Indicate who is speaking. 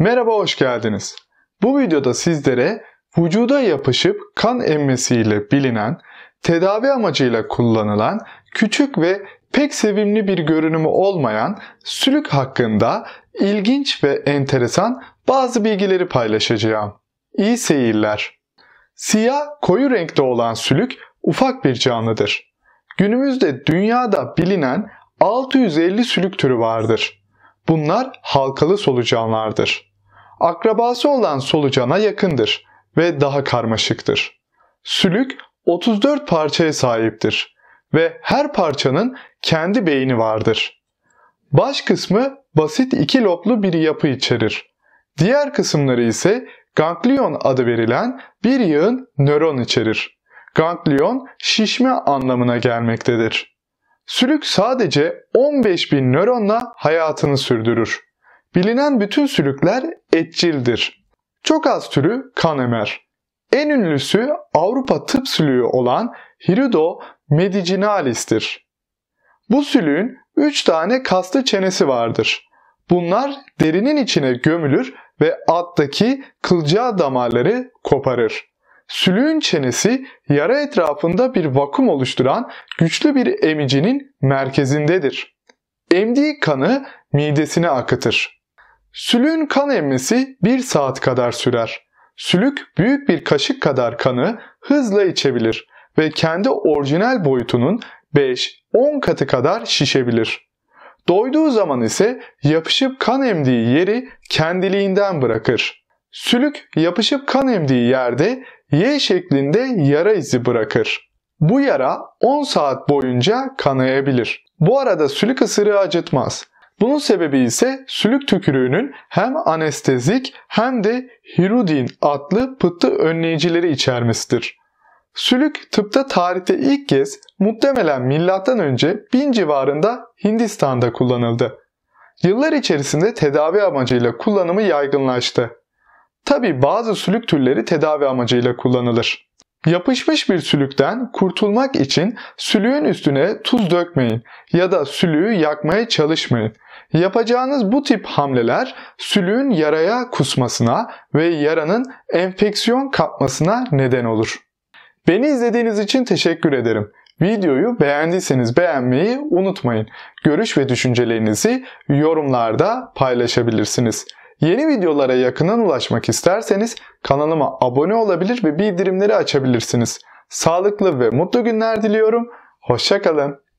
Speaker 1: Merhaba hoş geldiniz. Bu videoda sizlere vücuda yapışıp kan emmesiyle bilinen, tedavi amacıyla kullanılan küçük ve pek sevimli bir görünümü olmayan sülük hakkında ilginç ve enteresan bazı bilgileri paylaşacağım. İyi seyirler. Siyah koyu renkte olan sülük ufak bir canlıdır. Günümüzde dünyada bilinen 650 sülük türü vardır. Bunlar halkalı solucanlardır akrabası olan solucana yakındır ve daha karmaşıktır. Sülük 34 parçaya sahiptir ve her parçanın kendi beyni vardır. Baş kısmı basit iki loblu bir yapı içerir. Diğer kısımları ise ganglion adı verilen bir yığın nöron içerir. Ganglion şişme anlamına gelmektedir. Sülük sadece 15 bin nöronla hayatını sürdürür. Bilinen bütün sülükler etçildir. Çok az türü kan emer. En ünlüsü Avrupa tıp sülüğü olan Hirudo medicinalis'tir. Bu sülüğün 3 tane kaslı çenesi vardır. Bunlar derinin içine gömülür ve alttaki kılcal damarları koparır. Sülüğün çenesi yara etrafında bir vakum oluşturan güçlü bir emicinin merkezindedir. Emdiği kanı midesine akıtır. Sülüğün kan emmesi 1 saat kadar sürer. Sülük büyük bir kaşık kadar kanı hızla içebilir ve kendi orijinal boyutunun 5-10 katı kadar şişebilir. Doyduğu zaman ise yapışıp kan emdiği yeri kendiliğinden bırakır. Sülük yapışıp kan emdiği yerde Y şeklinde yara izi bırakır. Bu yara 10 saat boyunca kanayabilir. Bu arada sülük ısırığı acıtmaz. Bunun sebebi ise sülük tükürüğünün hem anestezik hem de hirudin adlı pıhtı önleyicileri içermesidir. Sülük tıpta tarihte ilk kez muhtemelen milattan önce 1000 civarında Hindistan'da kullanıldı. Yıllar içerisinde tedavi amacıyla kullanımı yaygınlaştı. Tabi bazı sülük türleri tedavi amacıyla kullanılır. Yapışmış bir sülükten kurtulmak için sülüğün üstüne tuz dökmeyin ya da sülüğü yakmaya çalışmayın. Yapacağınız bu tip hamleler sülüğün yaraya kusmasına ve yaranın enfeksiyon kapmasına neden olur. Beni izlediğiniz için teşekkür ederim. Videoyu beğendiyseniz beğenmeyi unutmayın. Görüş ve düşüncelerinizi yorumlarda paylaşabilirsiniz. Yeni videolara yakından ulaşmak isterseniz kanalıma abone olabilir ve bildirimleri açabilirsiniz. Sağlıklı ve mutlu günler diliyorum. Hoşçakalın.